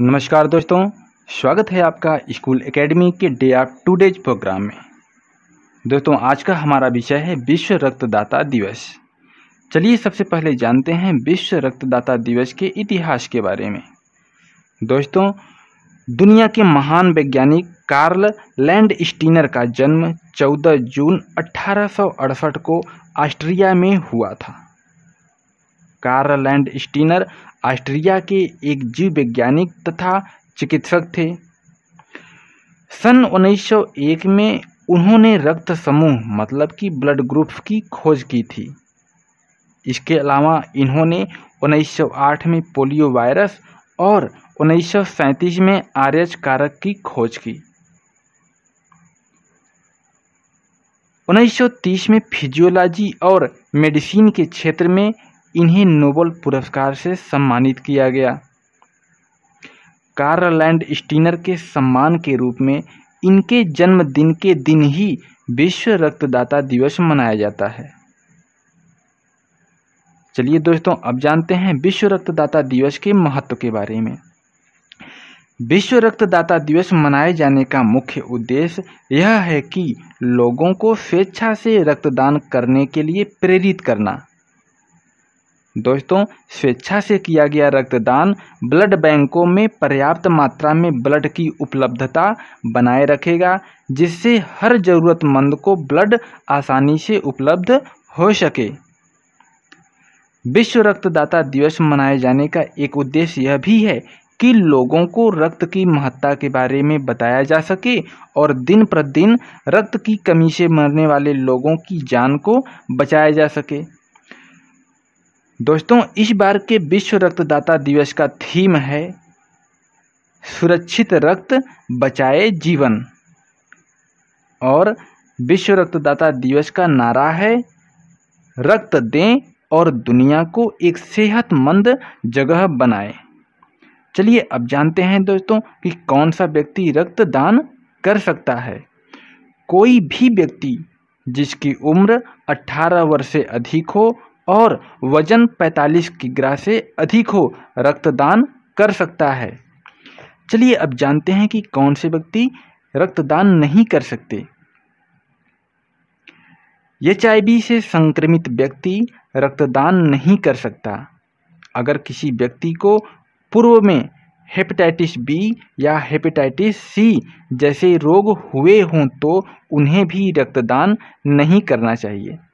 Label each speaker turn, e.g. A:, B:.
A: नमस्कार दोस्तों स्वागत है आपका स्कूल एकेडमी के day of two days programme में दोस्तों आज का हमारा विषय है विश्व रक्तदाता दिवस चलिए सबसे पहले जानते हैं विश्व रक्तदाता दिवस के इतिहास के बारे में दोस्तों दुनिया के महान वैज्ञानिक कार्ल लैंड स्टीनर का जन्म 14 जून अठारह को ऑस्ट्रिया में हुआ था कार्लैंड स्टीनर ऑस्ट्रिया के एक जीव वैज्ञानिक तथा चिकित्सक थे सन 1901 में उन्होंने रक्त समूह मतलब कि ब्लड ग्रुप की खोज की थी इसके अलावा इन्होंने 1908 में पोलियो वायरस और 1937 में आर्यज कारक की खोज की 1930 में फिजियोलॉजी और मेडिसिन के क्षेत्र में इन्हें नोबल पुरस्कार से सम्मानित किया गया कार्ल स्टीनर के सम्मान के रूप में इनके जन्मदिन के दिन ही विश्व रक्तदाता दिवस मनाया जाता है चलिए दोस्तों अब जानते हैं विश्व रक्तदाता दिवस के महत्व के बारे में विश्व रक्तदाता दिवस मनाए जाने का मुख्य उद्देश्य यह है कि लोगों को स्वेच्छा से रक्तदान करने के लिए प्रेरित करना दोस्तों स्वेच्छा से किया गया रक्तदान ब्लड बैंकों में पर्याप्त मात्रा में ब्लड की उपलब्धता बनाए रखेगा जिससे हर ज़रूरतमंद को ब्लड आसानी से उपलब्ध हो सके विश्व रक्तदाता दिवस मनाए जाने का एक उद्देश्य यह भी है कि लोगों को रक्त की महत्ता के बारे में बताया जा सके और दिन प्रतिदिन रक्त की कमी से मरने वाले लोगों की जान को बचाया जा सके दोस्तों इस बार के विश्व रक्तदाता दिवस का थीम है सुरक्षित रक्त बचाए जीवन और विश्व रक्तदाता दिवस का नारा है रक्त दें और दुनिया को एक सेहतमंद जगह बनाए चलिए अब जानते हैं दोस्तों कि कौन सा व्यक्ति रक्तदान कर सकता है कोई भी व्यक्ति जिसकी उम्र 18 वर्ष से अधिक हो और वजन 45 किग्रा से अधिक हो रक्तदान कर सकता है चलिए अब जानते हैं कि कौन से व्यक्ति रक्तदान नहीं कर सकते एच से संक्रमित व्यक्ति रक्तदान नहीं कर सकता अगर किसी व्यक्ति को पूर्व में हेपेटाइटिस बी या हेपेटाइटिस सी जैसे रोग हुए हों तो उन्हें भी रक्तदान नहीं करना चाहिए